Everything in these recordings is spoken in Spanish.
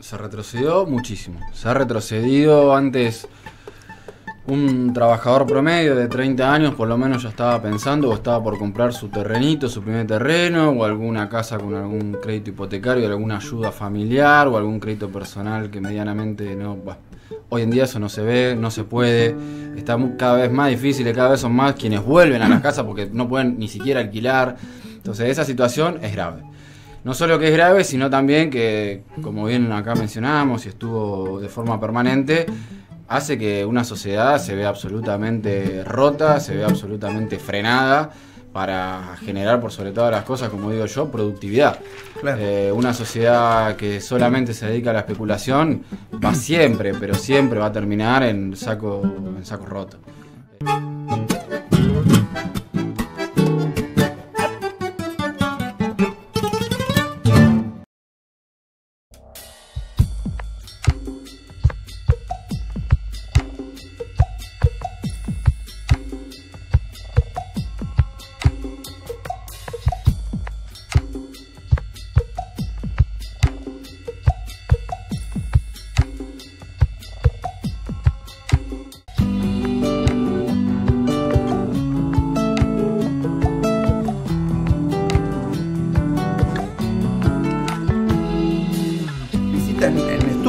Se retrocedió muchísimo. Se ha retrocedido antes. Un trabajador promedio de 30 años por lo menos ya estaba pensando o estaba por comprar su terrenito, su primer terreno o alguna casa con algún crédito hipotecario, alguna ayuda familiar o algún crédito personal que medianamente no... hoy en día eso no se ve, no se puede, está cada vez más difícil, y cada vez son más quienes vuelven a las casas porque no pueden ni siquiera alquilar. Entonces esa situación es grave no solo que es grave, sino también que, como bien acá mencionábamos y estuvo de forma permanente, hace que una sociedad se vea absolutamente rota, se vea absolutamente frenada para generar por sobre todas las cosas, como digo yo, productividad. Eh, una sociedad que solamente se dedica a la especulación va siempre, pero siempre va a terminar en saco, en saco roto.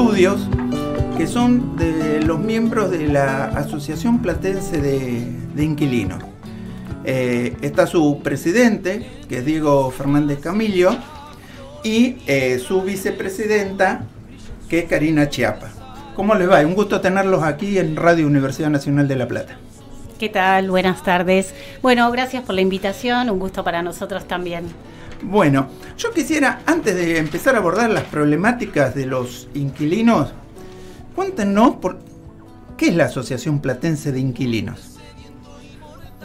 estudios que son de los miembros de la Asociación Platense de, Inquilinos. Eh, está su presidente, que es Diego Fernández Camillo, y eh, su vicepresidenta, que es Karina Chiapa. ¿Cómo les va? Un gusto tenerlos aquí en Radio Universidad Nacional de La Plata. ¿Qué tal? Buenas tardes. Bueno, gracias por la invitación, un gusto para nosotros también. Bueno, yo quisiera, antes de empezar a abordar las problemáticas de los inquilinos, cuéntenos por qué es la Asociación Platense de Inquilinos.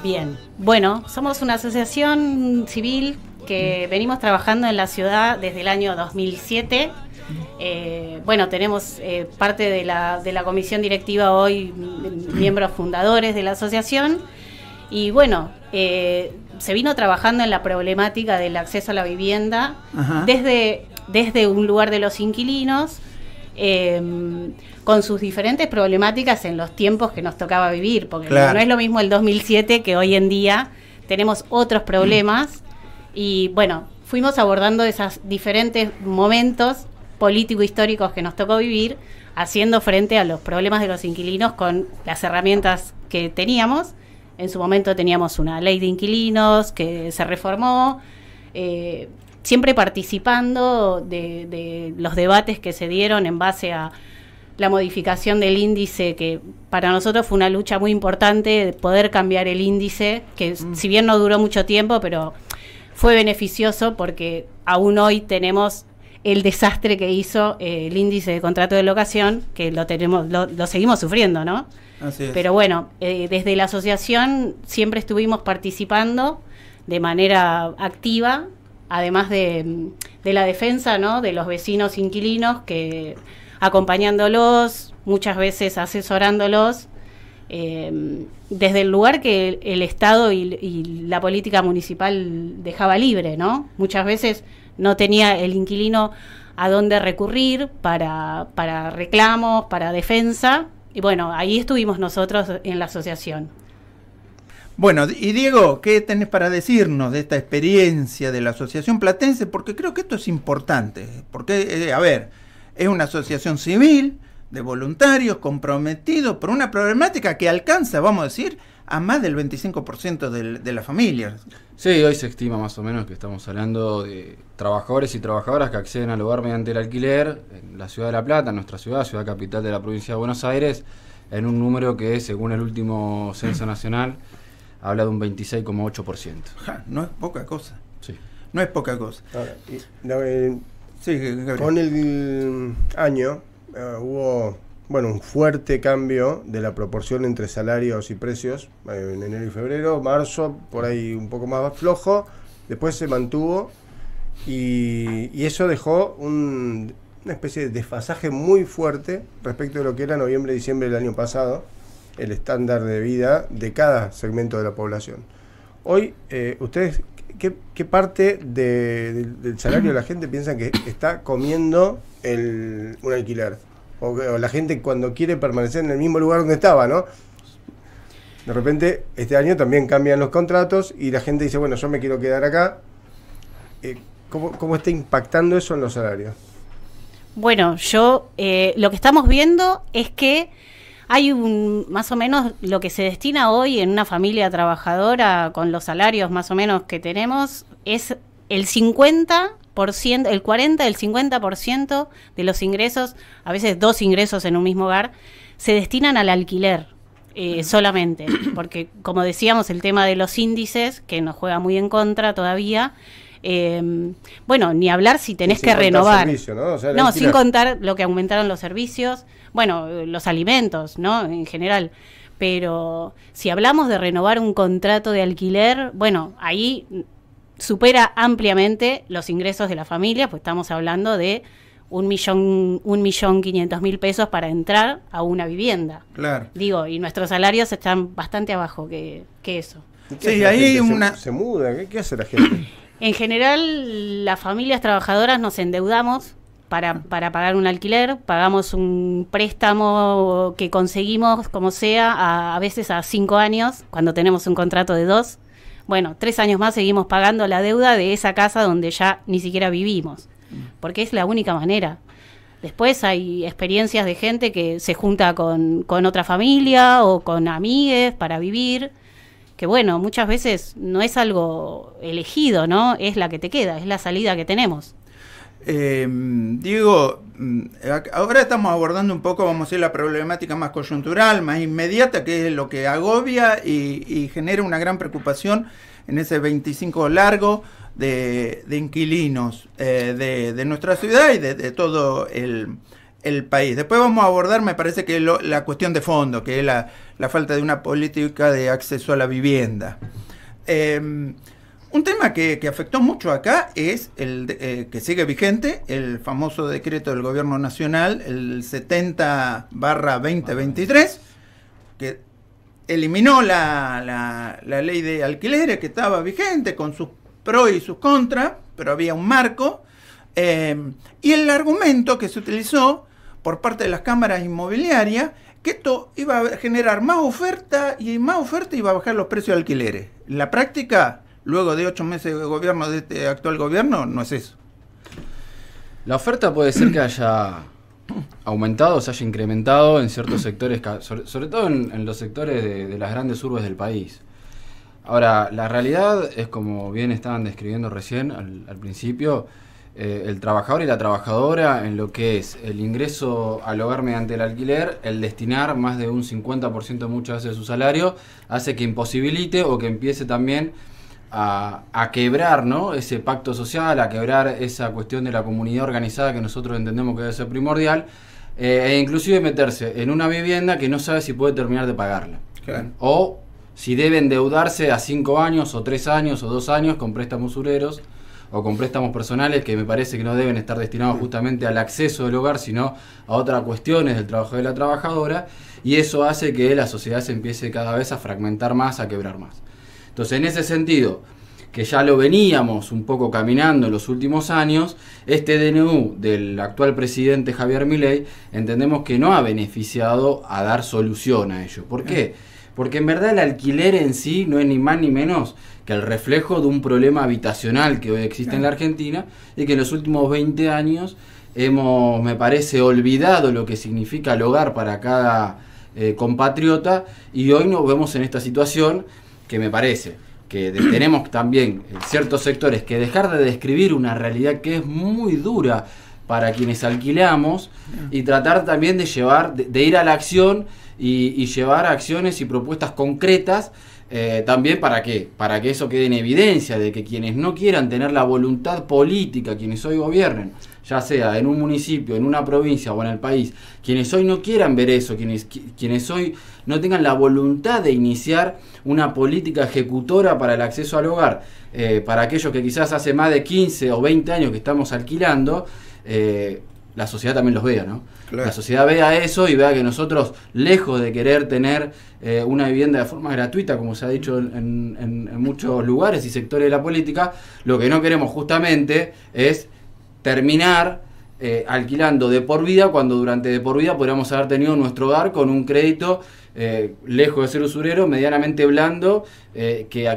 Bien, bueno, somos una asociación civil que mm. venimos trabajando en la ciudad desde el año 2007. Mm. Eh, bueno, tenemos eh, parte de la, comisión directiva hoy, miembros fundadores de la asociación. Y bueno, eh, se vino trabajando en la problemática del acceso a la vivienda desde, desde un lugar de los inquilinos, em, con sus diferentes problemáticas en los tiempos que nos tocaba vivir, porque no es lo mismo el 2007 que hoy en día tenemos otros mm. problemas y bueno, fuimos abordando esos diferentes momentos político-históricos que nos tocó vivir, haciendo frente a los problemas de los inquilinos con las herramientas que teníamos en su momento teníamos una ley de inquilinos que se reformó, eh, siempre participando de, los debates que se dieron en base a la modificación del índice, que para nosotros fue una lucha muy importante, poder cambiar el índice, que mm. si bien no duró mucho tiempo, pero fue beneficioso porque aún hoy tenemos el desastre que hizo eh, el índice de contrato de locación, que lo tenemos, lo seguimos sufriendo, ¿no? Pero bueno, eh, desde la asociación siempre estuvimos participando de manera activa, además mm, de, la defensa ¿no? de los vecinos inquilinos, que acompañándolos, muchas veces asesorándolos, eh, desde el lugar que el, Estado y, la política municipal dejaba libre, ¿no? Muchas veces no tenía el inquilino a dónde recurrir para reclamos, para defensa, y bueno, ahí estuvimos nosotros en la asociación. Bueno, y Diego, ¿qué tenés para decirnos de esta experiencia de la Asociación Platense? Porque creo que esto es importante, porque, eh, a ver, es una asociación civil de voluntarios comprometidos por una problemática que alcanza, vamos a decir, a más del 25% de las familias. Sí, hoy se estima más o menos que estamos hablando de trabajadores y trabajadoras que acceden al hogar mediante el alquiler en la ciudad de La Plata, en nuestra ciudad, ciudad capital de la provincia de Buenos Aires, en un número que, según el último censo nacional, habla de un 26,8%. no es poca cosa. Sí. No es poca cosa. Eh, con el año eh, hubo bueno, un fuerte cambio de la proporción entre salarios y precios eh, en enero y febrero, marzo, por ahí un poco más flojo, después se mantuvo y, eso dejó una especie de desfasaje muy fuerte respecto de lo que era noviembre, diciembre del año pasado, el estándar de vida de cada segmento de la población. Hoy, eh, ustedes, ¿qué, parte del, salario de la gente piensan que está comiendo el, un alquiler? o, la gente cuando quiere permanecer en el mismo lugar donde estaba, ¿no? De repente, este año también cambian los contratos y la gente dice, bueno, yo me quiero quedar acá. Eh, ¿cómo, está impactando eso en los salarios? Bueno, yo eh, lo que estamos viendo es que hay un, más o menos lo que se destina hoy en una familia trabajadora con los salarios más o menos que tenemos, es el 50 el 40, el 50% de los ingresos, a veces dos ingresos en un mismo hogar, se destinan al alquiler eh, solamente. Porque, como decíamos, el tema de los índices, que nos juega muy en contra todavía. Em, bueno, ni hablar si tenés que renovar. ¿no? no sin contar lo que aumentaron los servicios, bueno, los alimentos, ¿no? En general pero si hablamos de renovar un contrato de alquiler, bueno, ahí supera ampliamente los ingresos de la familia, pues estamos hablando de un millón, un millón quinientos mil pesos para entrar a una vivienda. Claro. Digo, y nuestros salarios están bastante abajo que, eso. Sí, ahí una... Se, muda, ¿qué, hace la gente? En general, las familias trabajadoras nos endeudamos para, para pagar un alquiler, pagamos un préstamo que conseguimos, como sea, a, a veces a cinco años, cuando tenemos un contrato de dos bueno, tres años más seguimos pagando la deuda de esa casa donde ya ni siquiera vivimos, porque es la única manera. Después hay experiencias de gente que se junta con, con otra familia o con amigues para vivir, que bueno, muchas veces no es algo elegido, ¿no? Es la que te queda, es la salida que tenemos. Diego, em, digo, mm, ahora estamos abordando un poco, vamos a decir, la problemática más coyuntural, más inmediata, que es lo que agobia y, genera una gran preocupación en ese 25 largo de, inquilinos eh, de, nuestra ciudad y de, todo el, país. Después vamos a abordar, me parece que la cuestión de fondo, que es la, falta de una política de acceso a la vivienda. Em, un tema que, afectó mucho acá es el eh, que sigue vigente, el famoso decreto del gobierno nacional, el 70 barra 2023, que eliminó la, ley de alquileres que estaba vigente con sus pro y sus contras, pero había un marco. Eh, y el argumento que se utilizó por parte de las cámaras inmobiliarias, que esto iba a generar más oferta y más oferta iba a bajar los precios de alquileres. La práctica luego de ocho meses de gobierno de este actual gobierno, no es eso. La oferta puede ser que haya aumentado, se haya incrementado en ciertos sectores, sobre, todo en, los sectores de, las grandes urbes del país. Ahora, la realidad es como bien estaban describiendo recién al, principio, eh, el trabajador y la trabajadora en lo que es el ingreso al hogar mediante el alquiler, el destinar más de un 50% muchas veces de su salario, hace que imposibilite o que empiece también a, quebrar ¿no? ese pacto social, a quebrar esa cuestión de la comunidad organizada que nosotros entendemos que debe ser primordial, eh, e inclusive meterse en una vivienda que no sabe si puede terminar de pagarla. O si debe endeudarse a cinco años o tres años o dos años con préstamos usureros o con préstamos personales que me parece que no deben estar destinados mm. justamente al acceso del hogar, sino a otras cuestiones del trabajo de la trabajadora, y eso hace que la sociedad se empiece cada vez a fragmentar más, a quebrar más. Entonces, en ese sentido, que ya lo veníamos un poco caminando en los últimos años, este DNU del actual presidente Javier Milei entendemos que no ha beneficiado a dar solución a ello. ¿Por qué? Porque en verdad el alquiler en sí no es ni más ni menos que el reflejo de un problema habitacional que hoy existe en la Argentina y que en los últimos 20 años hemos, me parece, olvidado lo que significa el hogar para cada eh, compatriota y hoy nos vemos en esta situación que me parece que tenemos también eh, ciertos sectores que dejar de describir una realidad que es muy dura para quienes alquilamos y tratar también de llevar, de, ir a la acción y, llevar acciones y propuestas concretas eh, también para qué para que eso quede en evidencia de que quienes no quieran tener la voluntad política, quienes hoy gobiernen, ya sea en un municipio, en una provincia o en el país, quienes hoy no quieran ver eso, quienes, quienes hoy no tengan la voluntad de iniciar una política ejecutora para el acceso al hogar, eh, para aquellos que quizás hace más de 15 o 20 años que estamos alquilando, eh, la sociedad también los vea, ¿no? La sociedad vea eso y vea que nosotros, lejos de querer tener eh, una vivienda de forma gratuita, como se ha dicho en muchos lugares y sectores de la política, lo que no queremos justamente es terminar eh, alquilando de por vida cuando durante de por vida podríamos haber tenido nuestro hogar con un crédito eh, lejos de ser usurero, medianamente blando, eh, que,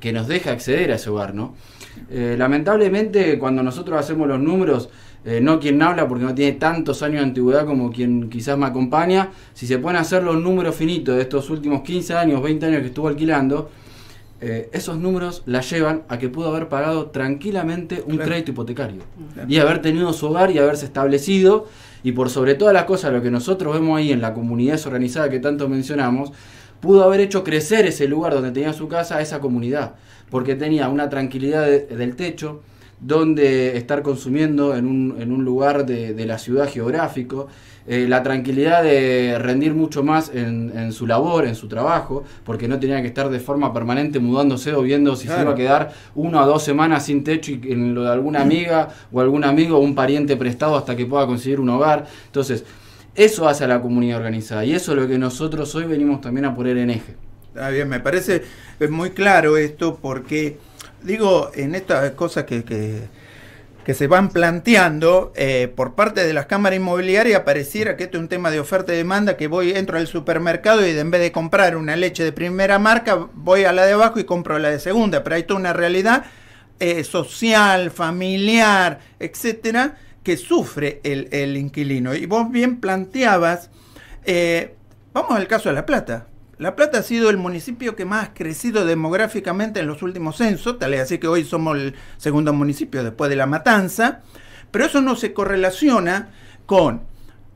que, nos deja acceder a ese hogar. ¿no? lamentablemente cuando nosotros hacemos los números, no quien habla porque no tiene tantos años de antigüedad como quien quizás me acompaña, si se pueden hacer los números finitos de estos últimos 15 años, 20 años que estuvo alquilando, eh, esos números la llevan a que pudo haber pagado tranquilamente un crédito hipotecario y haber tenido su hogar y haberse establecido. Y por sobre todas las cosas, lo que nosotros vemos ahí en la comunidad organizada que tanto mencionamos, pudo haber hecho crecer ese lugar donde tenía su casa, esa comunidad, porque tenía una tranquilidad del techo, donde estar consumiendo en un, en un lugar de, la ciudad geográfico, eh, la tranquilidad de rendir mucho más en, su labor, en su trabajo, porque no tenía que estar de forma permanente mudándose o viendo si se iba a quedar una o dos semanas sin techo y en lo de alguna amiga o algún amigo o un pariente prestado hasta que pueda conseguir un hogar. Entonces, eso hace a la comunidad organizada y eso es lo que nosotros hoy venimos también a poner en eje. Está bien, me parece muy claro esto porque digo, en estas cosas que, que, se van planteando eh, por parte de las cámaras inmobiliarias, pareciera que esto es un tema de oferta y demanda, que voy, entro al supermercado y en vez de comprar una leche de primera marca, voy a la de abajo y compro la de segunda, pero hay toda una realidad eh, social, familiar, etcétera, que sufre el, el inquilino. Y vos bien planteabas, eh, vamos al caso de La Plata, la Plata ha sido el municipio que más ha crecido demográficamente en los últimos censos, tal es así que hoy somos el segundo municipio después de La Matanza, pero eso no se correlaciona con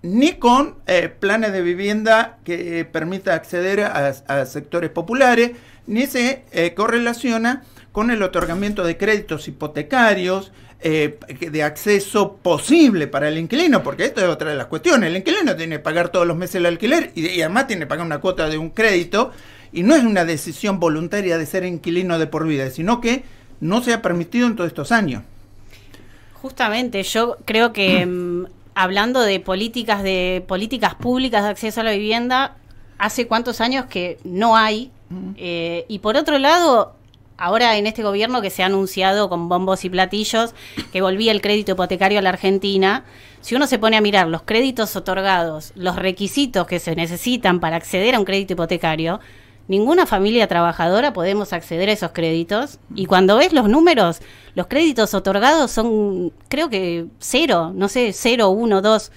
ni con eh, planes de vivienda que eh, permita acceder a, sectores populares, ni se eh, correlaciona con el otorgamiento de créditos hipotecarios, eh, de acceso posible para el inquilino, porque esto es otra de las cuestiones. El inquilino tiene que pagar todos los meses el alquiler y, además tiene que pagar una cuota de un crédito y no es una decisión voluntaria de ser inquilino de por vida, sino que no se ha permitido en todos estos años. Justamente, yo creo que mm, hablando de políticas de políticas públicas de acceso a la vivienda, hace cuántos años que no hay. Mm. Eh, y por otro lado, ahora en este gobierno que se ha anunciado con bombos y platillos que volvía el crédito hipotecario a la Argentina, si uno se pone a mirar los créditos otorgados, los requisitos que se necesitan para acceder a un crédito hipotecario, ninguna familia trabajadora podemos acceder a esos créditos. Y cuando ves los números, los créditos otorgados son, creo que cero, no sé, cero, uno, dos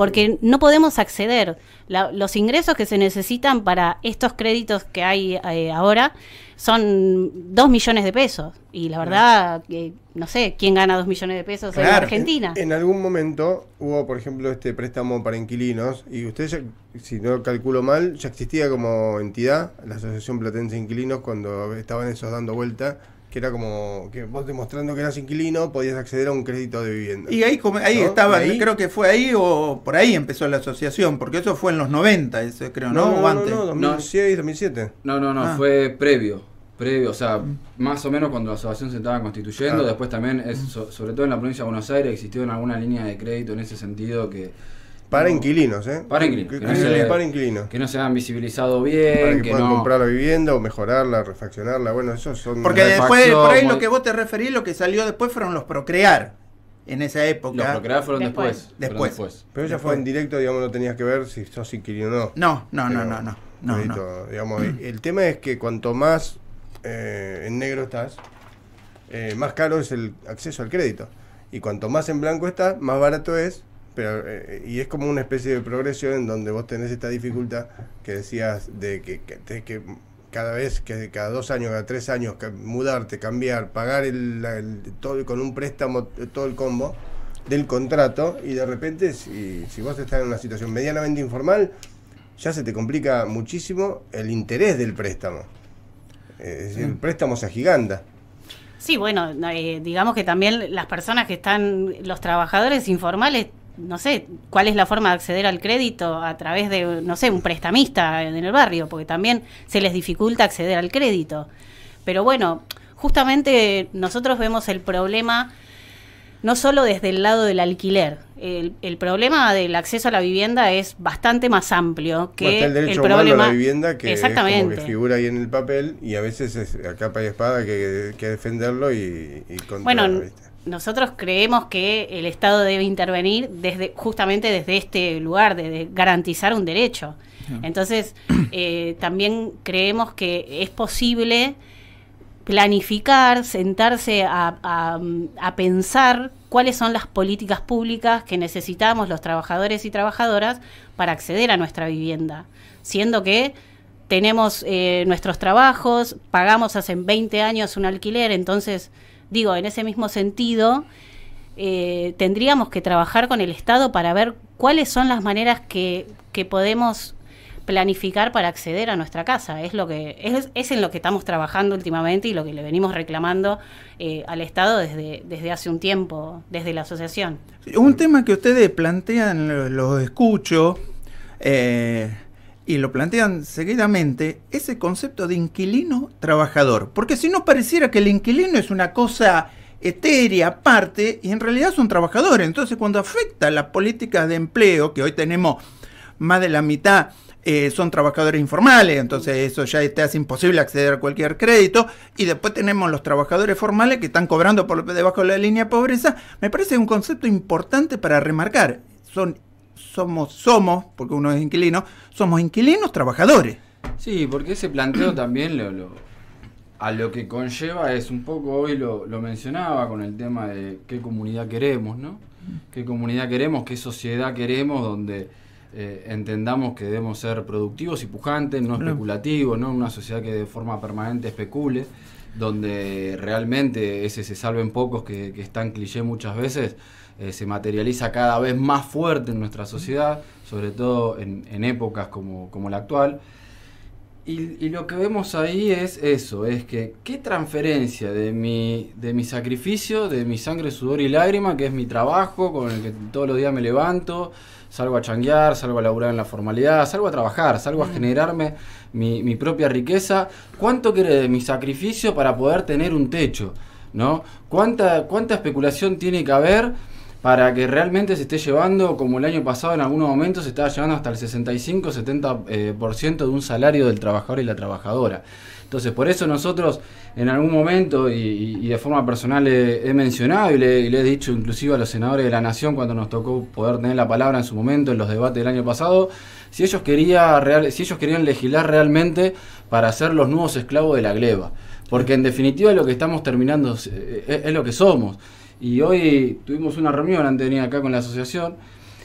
porque no podemos acceder. los ingresos que se necesitan para estos créditos que hay eh, ahora son 2 millones de pesos. Y la verdad, que eh, no sé, ¿quién gana 2 millones de pesos en Argentina? En, algún momento hubo, por ejemplo, este préstamo para inquilinos y usted, si no calculo mal, ya existía como entidad la Asociación Platense Inquilinos cuando estaban esos dando vuelta que era como que vos demostrando que eras inquilino podías acceder a un crédito de vivienda. Y ahí, ahí estaba, creo que fue ahí o por ahí empezó la asociación, porque eso fue en los 90, creo, ¿no? ¿no? no, No, 2006, 2007. No, no, no, ah. fue previo, previo, o sea, mm. más o menos cuando la asociación se estaba constituyendo, ah. después también, es, sobre todo en la provincia de Buenos Aires, existió en alguna línea de crédito en ese sentido que para inquilinos, ¿eh? Para inquilinos. Que, no para inquilinos. que no se han visibilizado bien. Para que, puedan comprar la vivienda o mejorarla, refaccionarla. Bueno, esos son. Porque después, por ahí lo que vos te referís, lo que salió después fueron los Procrear. En esa época. Los Procrear fueron después. Después. Pero ya fue en directo, digamos, no tenías que ver si sos inquilino o no. No, no, no, no. no, no, El tema es que cuanto más eh, en negro estás, eh, más caro es el acceso al crédito. Y cuanto más en blanco estás, más barato es eh, y es como una especie de progresión en donde vos tenés esta dificultad que decías de que, que cada vez, que cada dos años, cada tres años, mudarte, cambiar, pagar el, todo con un préstamo, eh, todo el combo del contrato y de repente si, vos estás en una situación medianamente informal, ya se te complica muchísimo el interés del préstamo. el mm. préstamo se agiganta. Sí, bueno, eh, digamos que también las personas que están, los trabajadores informales no sé, cuál es la forma de acceder al crédito a través de, no sé, un prestamista en el barrio, porque también se les dificulta acceder al crédito. Pero bueno, justamente nosotros vemos el problema no solo desde el lado del alquiler. El, problema del acceso a la vivienda es bastante más amplio que el, problema la vivienda que, figura ahí en el papel y a veces es a capa y espada que hay que defenderlo y, bueno, nosotros creemos que el Estado debe intervenir desde justamente desde este lugar, de garantizar un derecho. Entonces, eh, también creemos que es posible planificar, sentarse a, pensar cuáles son las políticas públicas que necesitamos los trabajadores y trabajadoras para acceder a nuestra vivienda, siendo que tenemos eh, nuestros trabajos, pagamos hace 20 años un alquiler, entonces Digo, en ese mismo sentido, eh, tendríamos que trabajar con el Estado para ver cuáles son las maneras que, podemos planificar para acceder a nuestra casa. Es lo que es, en lo que estamos trabajando últimamente y lo que le venimos reclamando eh, al Estado desde, desde hace un tiempo, desde la asociación. Un tema que ustedes plantean, los escucho, eh, y lo plantean seguidamente, ese concepto de inquilino trabajador. Porque si no pareciera que el inquilino es una cosa etérea aparte y en realidad son trabajadores, Entonces cuando afecta las políticas de empleo, que hoy tenemos más de la mitad eh, son trabajadores informales, entonces eso ya te hace imposible acceder a cualquier crédito. Y después tenemos los trabajadores formales que están cobrando por debajo de la línea pobreza. Me parece un concepto importante para remarcar. Son somos, somos, porque uno es inquilino, somos inquilinos trabajadores. Sí, porque ese planteo también a lo que conlleva es un poco, hoy lo, mencionaba con el tema de qué comunidad queremos, ¿no? ¿Qué comunidad queremos? ¿Qué sociedad queremos donde eh, entendamos que debemos ser productivos y pujantes, no especulativos, ¿no? Una sociedad que de forma permanente especule donde realmente ese se salven pocos que, que es cliché muchas veces, eh, se materializa cada vez más fuerte en nuestra sociedad, sobre todo en, épocas como, como, la actual. Y, lo que vemos ahí es eso, es que qué transferencia de mi, de mi sacrificio, de mi sangre, sudor y lágrima, que es mi trabajo, con el que todos los días me levanto, salgo a changuear, salgo a laburar en la formalidad, salgo a trabajar, salgo a generarme mi, propia riqueza, cuánto quiere de mi sacrificio para poder tener un techo, ¿no? ¿Cuánta, cuánta especulación tiene que haber? para que realmente se esté llevando, como el año pasado en algunos momentos se estaba llevando hasta el 65-70% eh, de un salario del trabajador y la trabajadora. Entonces, por eso nosotros en algún momento y, de forma personal he, mencionado y le, he dicho inclusive a los senadores de la Nación cuando nos tocó poder tener la palabra en su momento en los debates del año pasado, si ellos, quería si ellos querían legislar realmente para ser los nuevos esclavos de la gleba. Porque en definitiva lo que estamos terminando es, eh, es lo que somos. Y hoy tuvimos una reunión antes de venir acá con la asociación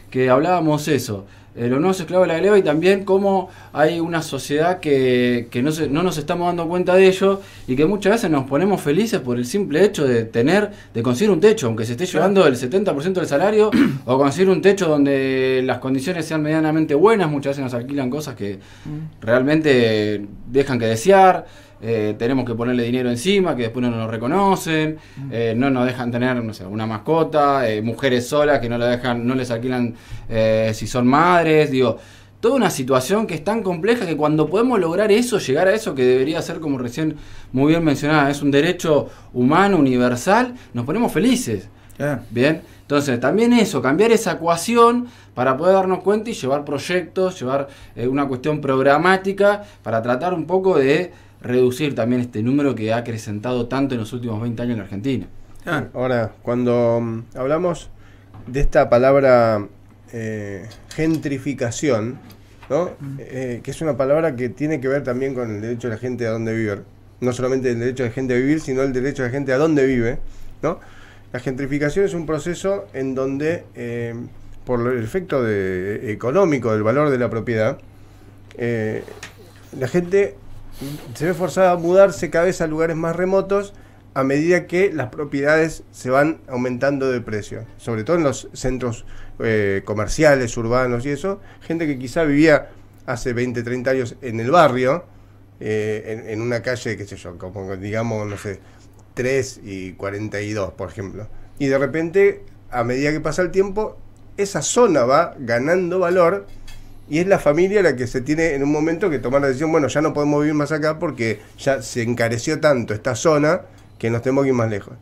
que hablábamos eso los nuevos esclavos de la gleba y también cómo hay una sociedad que, que no, no, nos estamos dando cuenta de ello y que muchas veces nos ponemos felices por el simple hecho de tener, de conseguir un techo, aunque se esté llevando el 70% del salario, o conseguir un techo donde las condiciones sean medianamente buenas, muchas veces nos alquilan cosas que mm. realmente dejan que desear. Eh, tenemos que ponerle dinero encima, que después no nos reconocen, mm. eh, no nos dejan tener, no sé, una mascota, eh, mujeres solas que no la dejan, no les alquilan si son madres, digo, toda una situación que es tan compleja que cuando podemos lograr eso, llegar a eso que debería ser como recién muy bien mencionada, es un derecho humano, universal, nos ponemos felices. Bien, entonces también eso, cambiar esa ecuación para poder darnos cuenta y llevar proyectos, llevar una cuestión programática para tratar un poco de reducir también este número que ha acrecentado tanto en los últimos 20 años en Argentina. Ahora, cuando mm, hablamos de esta palabra eh, gentrificación, eh, eh, que es una palabra que tiene que ver también con el derecho de la gente a dónde vivir. No solamente el derecho de la gente a vivir, sino el derecho de la gente a dónde vive. ¿no? La gentrificación es un proceso en donde, por el efecto económico del valor de la propiedad, la gente se ve forzada a mudarse cada vez a lugares más remotos a medida que las propiedades se van aumentando de precio, sobre todo en los centros eh, comerciales, urbanos y eso, gente que quizá vivía hace 20, 30 años en el barrio, eh, en, una calle, qué sé yo, como digamos, no sé, 3 y 42, por ejemplo. Y de repente, a medida que pasa el tiempo, esa zona va ganando valor y es la familia la que se tiene en un momento que tomar la decisión, bueno, ya no podemos vivir más acá porque ya se encareció tanto esta zona que nos tenemos que ir más lejos.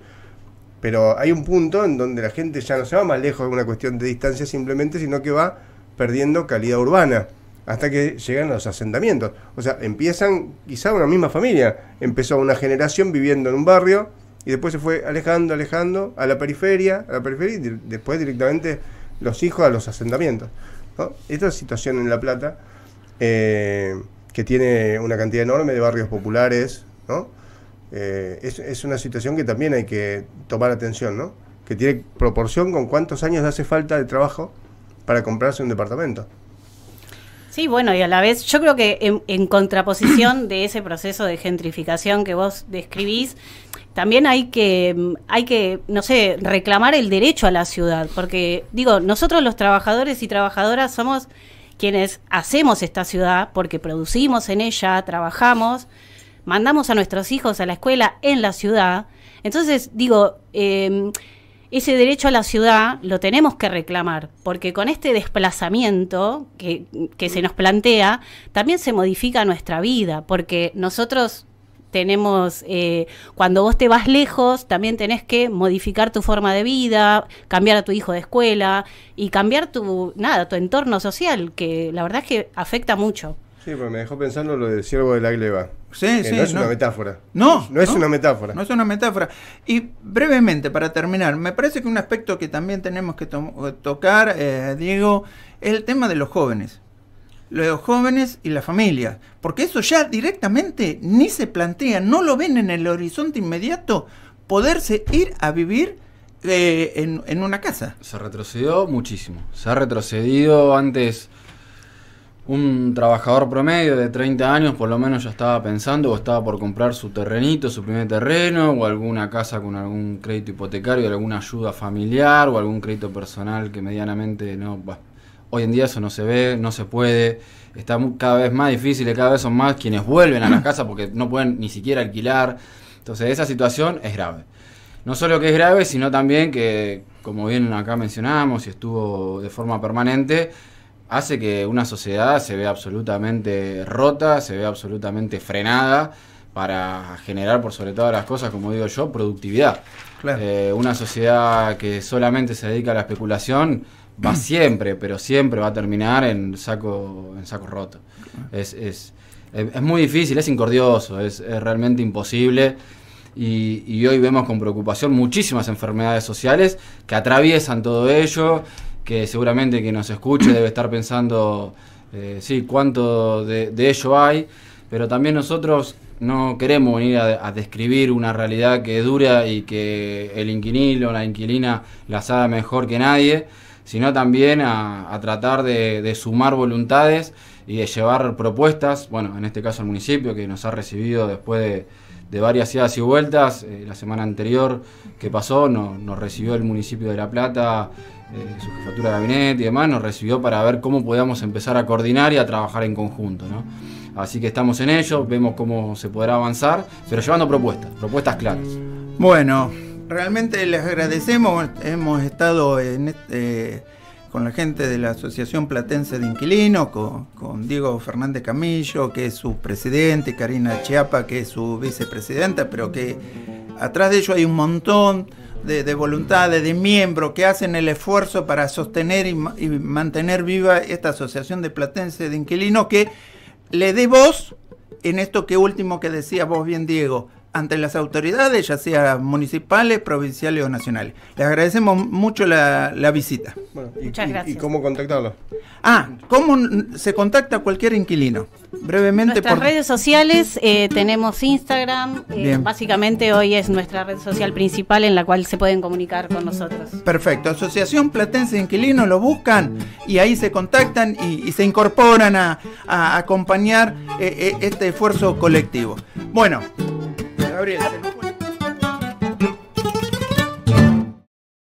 Pero hay un punto en donde la gente ya no se va más lejos de una cuestión de distancia simplemente, sino que va perdiendo calidad urbana hasta que llegan los asentamientos. O sea, empiezan quizá una misma familia. Empezó una generación viviendo en un barrio y después se fue alejando, alejando a la periferia, a la periferia y después directamente los hijos a los asentamientos. Oh, esta situación en La Plata, eh, que tiene una cantidad enorme de barrios populares, eh, es, una situación que también hay que tomar atención, Que tiene proporción con cuántos años hace falta de trabajo para comprarse un departamento. Sí, bueno, y a la vez yo creo que en, contraposición de ese proceso de gentrificación que vos describís, también hay que, mm, hay que, no sé, reclamar el derecho a la ciudad, porque digo, nosotros los trabajadores y trabajadoras somos quienes hacemos esta ciudad, porque producimos en ella, trabajamos, mandamos a nuestros hijos a la escuela en la ciudad. Entonces, digo, eh, ese derecho a la ciudad lo tenemos que reclamar, porque con este desplazamiento que, se nos plantea, también se modifica nuestra vida, porque nosotros tenemos, eh, cuando vos te vas lejos, también tenés que modificar tu forma de vida, cambiar a tu hijo de escuela y cambiar tu, nada, tu entorno social, que la verdad es que afecta mucho. Sí, pues me dejó pensando lo del ciervo de la gleba. Sí, sí. No es una metáfora. No. No es una metáfora. No es una metáfora. Y brevemente, para terminar, me parece que un aspecto que también tenemos que eh, tocar, eh, Diego, es el tema de los jóvenes. Los jóvenes y la familia. Porque eso ya directamente ni se plantea, no lo ven en el horizonte inmediato poderse ir a vivir eh, en, en una casa. Se retrocedió muchísimo. Se ha retrocedido antes un trabajador promedio de 30 años por lo menos ya estaba pensando o estaba por comprar su terrenito, su primer terreno o alguna casa con algún crédito hipotecario, alguna ayuda familiar o algún crédito personal que medianamente no... hoy en día eso no se ve, no se puede, está cada vez más difícil, y cada vez son más quienes vuelven a las casas porque no pueden ni siquiera alquilar. Entonces esa situación es grave. No solo que es grave, sino también que, como bien acá mencionamos y estuvo de forma permanente, hace que una sociedad se vea absolutamente rota, se vea absolutamente frenada para generar por sobre todas las cosas, como digo yo, productividad. Eh, una sociedad que solamente se dedica a la especulación va siempre, pero siempre va a terminar en saco, en saco roto. Es, muy difícil, es incordioso, es, realmente imposible. Y, y, hoy vemos con preocupación muchísimas enfermedades sociales que atraviesan todo ello que seguramente que nos escuche debe estar pensando, eh, sí, cuánto de, ello hay, pero también nosotros no queremos venir a, describir una realidad que es dura y que el inquilino o la inquilina la sabe mejor que nadie, sino también a, tratar de, sumar voluntades y de llevar propuestas, bueno, en este caso el municipio que nos ha recibido después de, varias idas y vueltas, eh, la semana anterior que pasó nos recibió el municipio de La Plata eh, su jefatura de gabinete y demás, nos recibió para ver cómo podíamos empezar a coordinar y a trabajar en conjunto. ¿no? Así que estamos en ello, vemos cómo se podrá avanzar, pero llevando propuestas, propuestas claras. Bueno, realmente les agradecemos, hemos estado eh, con la gente de la Asociación Platense de Inquilinos, con, con, Diego Fernández Camillo, que es su presidente, Karina Chiapa, que es su vicepresidenta, pero que atrás de ello hay un montón de, voluntades, de miembros que hacen el esfuerzo para sostener y, mantener viva esta asociación de platense de inquilino que le dé voz en esto que último que decía vos bien, Diego, ante las autoridades, ya sea municipales, provinciales o nacionales. le agradecemos mucho la, visita. y, Muchas gracias. ¿Y cómo contactarlo? Ah, ¿cómo se contacta cualquier inquilino? brevemente. Nuestras redes sociales, eh, tenemos Instagram, eh, básicamente hoy es nuestra red social principal en la cual se pueden comunicar con nosotros. Perfecto, Asociación Platense de lo buscan y ahí se contactan y, se incorporan a, acompañar eh, este esfuerzo colectivo. Bueno, Gabriel,